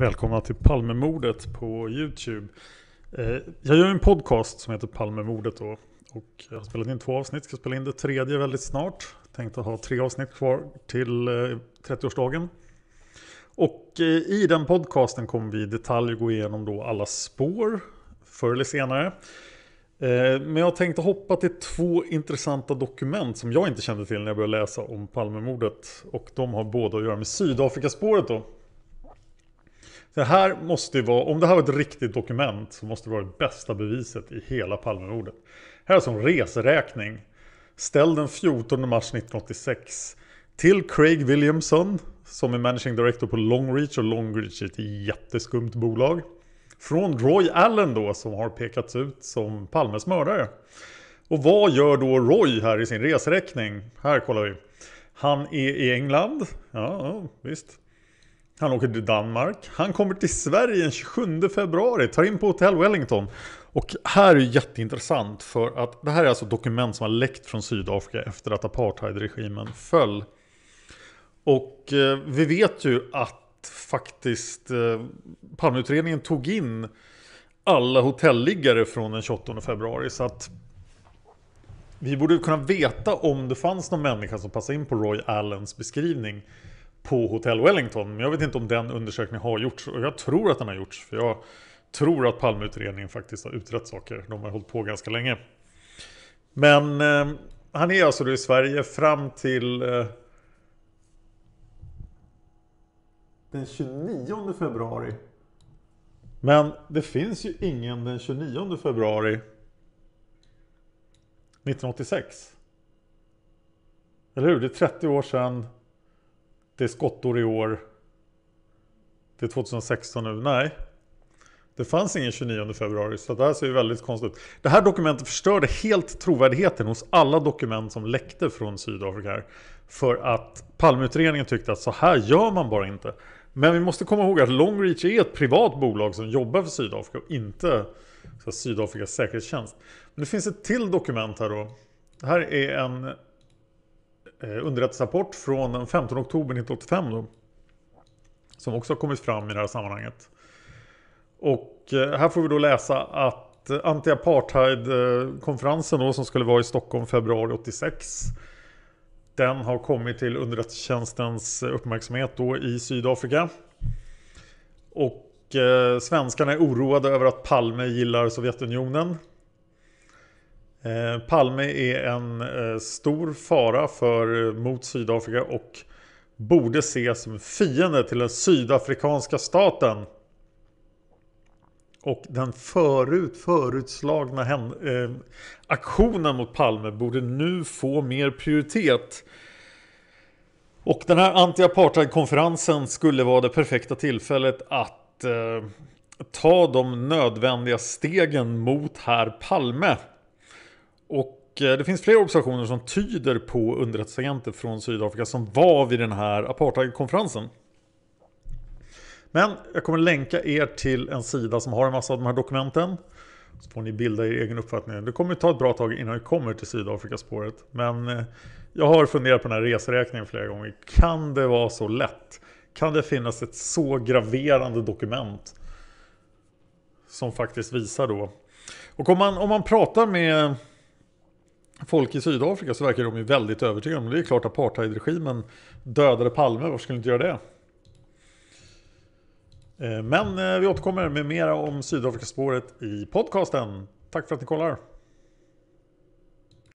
Välkomna till Palmemordet på Youtube. Eh, jag gör en podcast som heter Palmemordet Och jag har spelat in två avsnitt, ska spela in det tredje väldigt snart. Tänkte ha tre avsnitt kvar till 30-årsdagen. Eh, och eh, i den podcasten kommer vi i detalj gå igenom då alla spår, förr eller senare. Men jag tänkte hoppa till två intressanta dokument som jag inte kände till när jag började läsa om Palmemordet. Och de har båda att göra med Sydafrikaspåret då. Det här måste ju vara, om det här var ett riktigt dokument så måste det vara det bästa beviset i hela Palmemordet. Här är alltså en reseräkning. Ställd den 14 mars 1986 till Craig Williamson som är managing director på Longreach och Longreach är ett jätteskumt bolag. Från Roy Allen då som har pekats ut som Palmes mördare. Och vad gör då Roy här i sin reseräkning? Här kollar vi. Han är i England. Ja, visst. Han åker till Danmark. Han kommer till Sverige den 27 februari, tar in på Hotel Wellington. Och här är jätteintressant för att det här är alltså dokument som har läckt från Sydafrika efter att apartheidregimen föll. Och eh, vi vet ju att faktiskt eh, Palmeutredningen tog in alla hotelliggare från den 28 februari. Så att vi borde kunna veta om det fanns någon människa som passade in på Roy Allens beskrivning på Hotel Wellington. Men jag vet inte om den undersökningen har gjorts. Och jag tror att den har gjorts. För jag tror att Palmeutredningen faktiskt har utrett saker. De har hållit på ganska länge. Men eh, han är alltså då i Sverige fram till eh, den 29 februari. Men det finns ju ingen den 29 februari 1986. Eller hur? Det är 30 år sedan det är skottår i år. Det är 2016 nu. Nej. Det fanns ingen 29 februari, så det här ser ju väldigt konstigt ut. Det här dokumentet förstörde helt trovärdigheten hos alla dokument som läckte från Sydafrika. Här, för att Palmeutredningen tyckte att så här gör man bara inte. Men vi måste komma ihåg att Longreach är ett privat bolag som jobbar för Sydafrika och inte Sydafrikas säkerhetstjänst. Men det finns ett till dokument här då. Det här är en Eh, underrättelserapport från den 15 oktober 1985 då, som också har kommit fram i det här sammanhanget. Och eh, här får vi då läsa att eh, anti-apartheid-konferensen som skulle vara i Stockholm februari 86 den har kommit till underrättelsetjänstens uppmärksamhet då i Sydafrika. Och svenskarna är oroade över att Palme gillar Sovjetunionen. Eh, Palme är en eh, stor fara för, eh, mot Sydafrika och borde ses som fiende till den sydafrikanska staten. Och den förut förutslagna eh, aktionen mot Palme borde nu få mer prioritet. Och den här anti-apartheid-konferensen skulle vara det perfekta tillfället att eh, ta de nödvändiga stegen mot herr Palme. Och eh, det finns flera observationer som tyder på underrättelseagenter från Sydafrika som var vid den här apartheidkonferensen. Men jag kommer länka er till en sida som har en massa av de här dokumenten. Så får ni bilda er egen uppfattning. Det kommer ta ett bra tag innan vi kommer till Sydafrikaspåret. Men eh, jag har funderat på den här reseräkningen flera gånger. Kan det vara så lätt? Kan det finnas ett så graverande dokument? Som faktiskt visar då. Och om man, om man pratar med folk i Sydafrika så verkar de ju väldigt övertygade om det. är klart apartheidregimen dödade Palme, varför skulle inte göra det? Eh, men eh, vi återkommer med mera om Sydafrikaspåret i podcasten. Tack för att ni kollar!